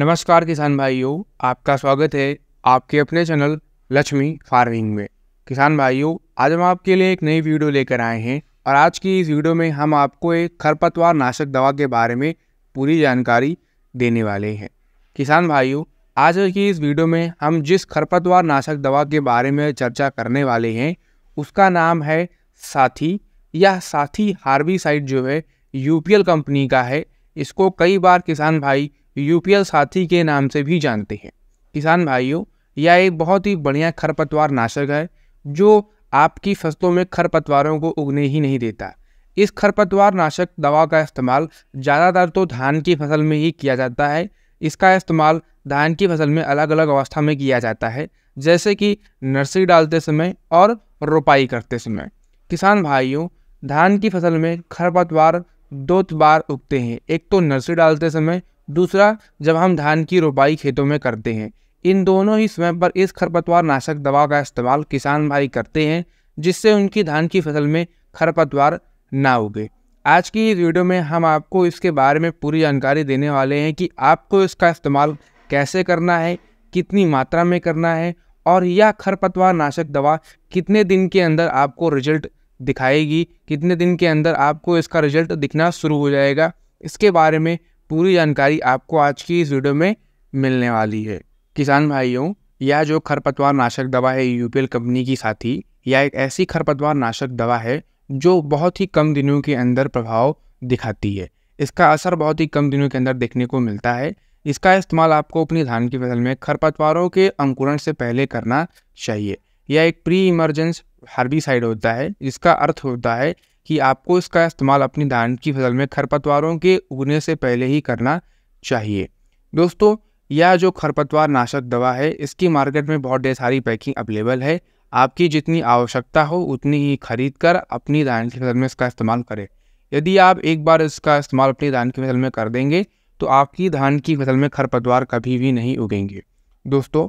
नमस्कार किसान भाइयों आपका स्वागत है आपके अपने चैनल लक्ष्मी फार्मिंग में किसान भाइयों आज हम आपके लिए एक नई वीडियो लेकर आए हैं और आज की इस वीडियो में हम आपको एक खरपतवार नाशक दवा के बारे में पूरी जानकारी देने वाले हैं किसान भाइयों आज की इस वीडियो में हम जिस खरपतवार नाशक दवा के बारे में चर्चा करने वाले हैं उसका नाम है साथी यह साथी हार्बी जो है यूपीएल कंपनी का है इसको कई बार किसान भाई यूपीएल साथी के नाम से भी जानते हैं किसान भाइयों यह एक बहुत ही बढ़िया खरपतवार नाशक है जो आपकी फसलों में खरपतवारों को उगने ही नहीं देता इस खरपतवार नाशक दवा का इस्तेमाल ज़्यादातर तो धान की फसल में ही किया जाता है इसका इस्तेमाल धान की फसल में अलग अलग अवस्था में किया जाता है जैसे कि नर्सरी डालते समय और रोपाई करते समय किसान भाइयों धान की फसल में खरपतवार दो बार उगते हैं एक तो नर्सरी डालते समय दूसरा जब हम धान की रोपाई खेतों में करते हैं इन दोनों ही समय पर इस खरपतवार नाशक दवा का इस्तेमाल किसान भाई करते हैं जिससे उनकी धान की फसल में खरपतवार ना उगे आज की इस वीडियो में हम आपको इसके बारे में पूरी जानकारी देने वाले हैं कि आपको इसका इस्तेमाल कैसे करना है कितनी मात्रा में करना है और यह खरपतवार नाशक दवा कितने दिन के अंदर आपको रिजल्ट दिखाएगी कितने दिन के अंदर आपको इसका रिजल्ट दिखना शुरू हो जाएगा इसके बारे में पूरी जानकारी आपको आज की इस वीडियो में मिलने वाली है किसान भाइयों यह जो खरपतवार नाशक दवा है यूपीएल कंपनी की साथी यह एक ऐसी खरपतवार नाशक दवा है जो बहुत ही कम दिनों के अंदर प्रभाव दिखाती है इसका असर बहुत ही कम दिनों के अंदर देखने को मिलता है इसका इस्तेमाल आपको अपनी धान की फसल में खरपतवारों के अंकुरण से पहले करना चाहिए यह एक प्री इमरजेंस हार्बिसाइड होता है जिसका अर्थ होता है कि आपको इसका इस्तेमाल अपनी धान की फसल में खरपतवारों के उगने से पहले ही करना चाहिए दोस्तों यह जो खरपतवार नाशक दवा है इसकी मार्केट में बहुत ढेर सारी पैकिंग अवेलेबल है आपकी जितनी आवश्यकता हो उतनी ही खरीद कर अपनी धान की फसल में इसका इस्तेमाल करें यदि आप एक बार इसका इस्तेमाल अपनी धान की फसल में कर देंगे तो आपकी धान की फसल में खरपतवार कभी भी नहीं उगेंगे दोस्तों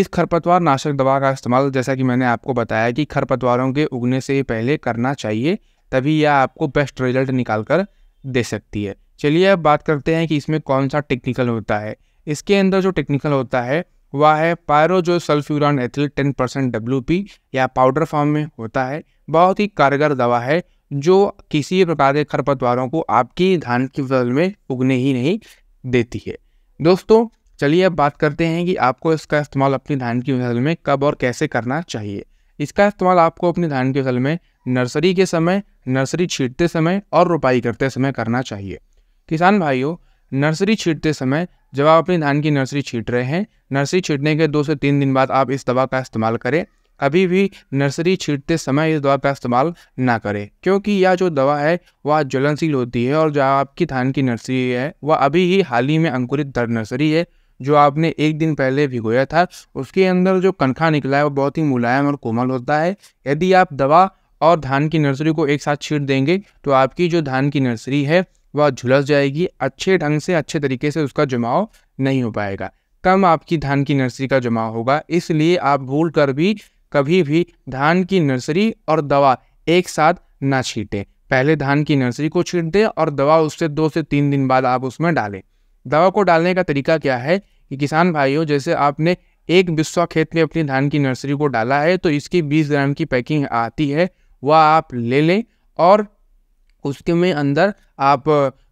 इस खरपतवार नाशक दवा का इस्तेमाल जैसा कि मैंने आपको बताया कि खरपतवारों के उगने से पहले करना चाहिए तभी यह आपको बेस्ट रिजल्ट निकाल कर दे सकती है चलिए अब बात करते हैं कि इसमें कौन सा टेक्निकल होता है इसके अंदर जो टेक्निकल होता है वह है पायरो जो सल्फ्यूरान एथिल टेन परसेंट डब्ल्यू पी या पाउडर फॉर्म में होता है बहुत ही कारगर दवा है जो किसी प्रकार के खरपतवारों को आपकी धान की फसल में उगने ही नहीं देती है दोस्तों चलिए अब बात करते हैं कि आपको इसका इस्तेमाल अपनी धान की फसल में कब और कैसे करना चाहिए इसका इस्तेमाल आपको अपनी धान की फसल में नर्सरी के समय नर्सरी छींटते समय और रोपाई करते समय करना चाहिए किसान भाइयों नर्सरी छींटते समय जब आप अपने धान की नर्सरी छींट रहे हैं नर्सरी छींटने के दो से तीन दिन बाद आप इस दवा का इस्तेमाल करें अभी भी नर्सरी छींटते समय इस दवा का इस्तेमाल ना करें क्योंकि यह जो दवा है वह ज्वलनशील होती है और जो आपकी धान की नर्सरी है वह अभी ही हाल ही में अंकुरित दर नर्सरी है जो आपने एक दिन पहले भिगोया था उसके अंदर जो कनखा निकला है वो बहुत ही मुलायम और कोमल होता है यदि आप दवा और धान की नर्सरी को एक साथ छीट देंगे तो आपकी जो धान की नर्सरी है वह झुलस जाएगी अच्छे ढंग से अच्छे तरीके से उसका जमाव नहीं हो पाएगा कम आपकी धान की नर्सरी का जमाव होगा इसलिए आप भूल कर भी कभी भी धान की नर्सरी और दवा एक साथ ना छीटें पहले धान की नर्सरी को छीट दें और दवा उससे दो से तीन दिन बाद आप उसमें डालें दवा को डालने का तरीका क्या है कि किसान भाइयों जैसे आपने एक बिस्वा खेत में अपनी धान की नर्सरी को डाला है तो इसकी 20 ग्राम की पैकिंग आती है वह आप ले लें और उसके में अंदर आप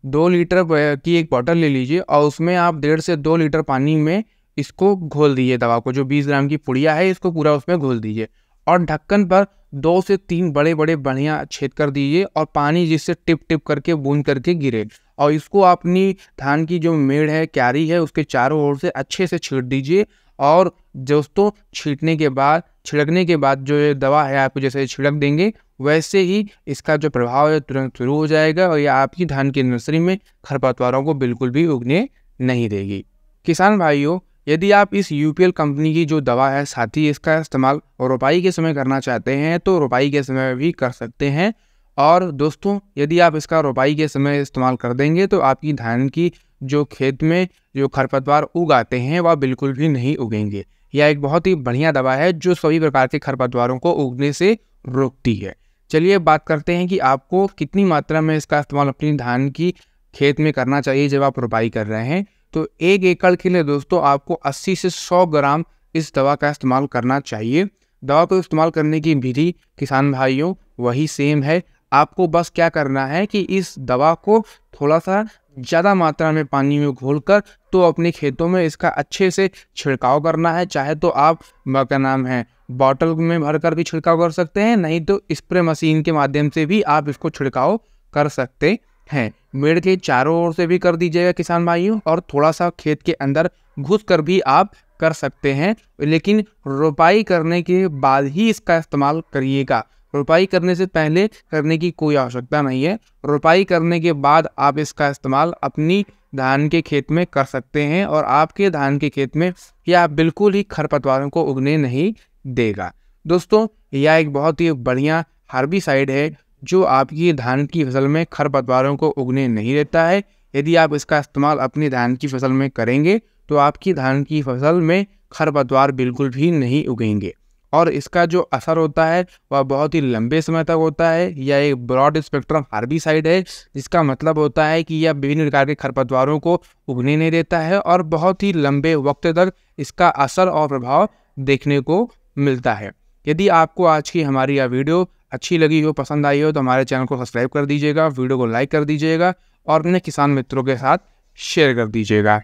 दो लीटर की एक बॉटल ले लीजिए और उसमें आप डेढ़ से दो लीटर पानी में इसको घोल दीजिए दवा को जो बीस ग्राम की पुड़िया है इसको पूरा उसमें घोल दीजिए और ढक्कन पर दो से तीन बड़े बड़े बढ़िया छेद कर दीजिए और पानी जिससे टिप टिप करके बूंद करके गिरे और इसको अपनी धान की जो मेड़ है क्यारी है उसके चारों ओर से अच्छे से छीट दीजिए और दोस्तों छीटने के बाद छिड़कने के बाद जो ये दवा है आपको जैसे छिड़क देंगे वैसे ही इसका जो प्रभाव है तुरंत शुरू हो जाएगा और ये आपकी धान की नर्सरी में खरपतवारों को बिल्कुल भी उगने नहीं देगी किसान भाइयों यदि आप इस यू कंपनी की जो दवा है साथ ही इसका इस्तेमाल रोपाई के समय करना चाहते हैं तो रोपाई के समय भी कर सकते हैं और दोस्तों यदि आप इसका रोपाई के समय इस्तेमाल कर देंगे तो आपकी धान की जो खेत में जो खरपतवार उगाते हैं वह बिल्कुल भी नहीं उगेंगे यह एक बहुत ही बढ़िया दवा है जो सभी प्रकार के खरपतवारों को उगने से रोकती है चलिए बात करते हैं कि आपको कितनी मात्रा में इसका इस्तेमाल अपनी धान की खेत में करना चाहिए जब आप रोपाई कर रहे हैं तो एक एकड़ के लिए दोस्तों आपको 80 से 100 ग्राम इस दवा का इस्तेमाल करना चाहिए दवा को इस्तेमाल करने की विधि किसान भाइयों वही सेम है आपको बस क्या करना है कि इस दवा को थोड़ा सा ज़्यादा मात्रा में पानी में घोल तो अपने खेतों में इसका अच्छे से छिड़काव करना है चाहे तो आप क्या नाम है बॉटल में भर कर भी छिड़काव कर सकते हैं नहीं तो स्प्रे मशीन के माध्यम से भी आप इसको छिड़काव कर सकते हैं मेड़ के चारों ओर से भी कर दीजिएगा किसान भाइयों और थोड़ा सा खेत के अंदर घुस कर भी आप कर सकते हैं लेकिन रोपाई करने के बाद ही इसका इस्तेमाल करिएगा रुपाई करने से पहले करने की कोई आवश्यकता नहीं है रुपाई करने के बाद आप इसका इस्तेमाल अपनी धान के खेत में कर सकते हैं और आपके धान के खेत में यह बिल्कुल ही खरपतवारों को उगने नहीं देगा दोस्तों यह एक बहुत ही बढ़िया साइड है जो आपकी धान की फसल में खरपतवारों को उगने नहीं देता है यदि आप इसका इस्तेमाल अपनी धान की फसल में करेंगे तो आपकी धान की फसल में खरपतवार बिल्कुल भी नहीं उगेंगे और इसका जो असर होता है वह बहुत ही लंबे समय तक होता है यह एक ब्रॉड स्पेक्ट्रम हार्बी है जिसका मतलब होता है कि यह विभिन्न प्रकार के खरपतवारों को उगने नहीं देता है और बहुत ही लंबे वक्त तक इसका असर और प्रभाव देखने को मिलता है यदि आपको आज की हमारी यह वीडियो अच्छी लगी हो पसंद आई हो तो हमारे चैनल को सब्सक्राइब कर दीजिएगा वीडियो को लाइक कर दीजिएगा और अपने किसान मित्रों के साथ शेयर कर दीजिएगा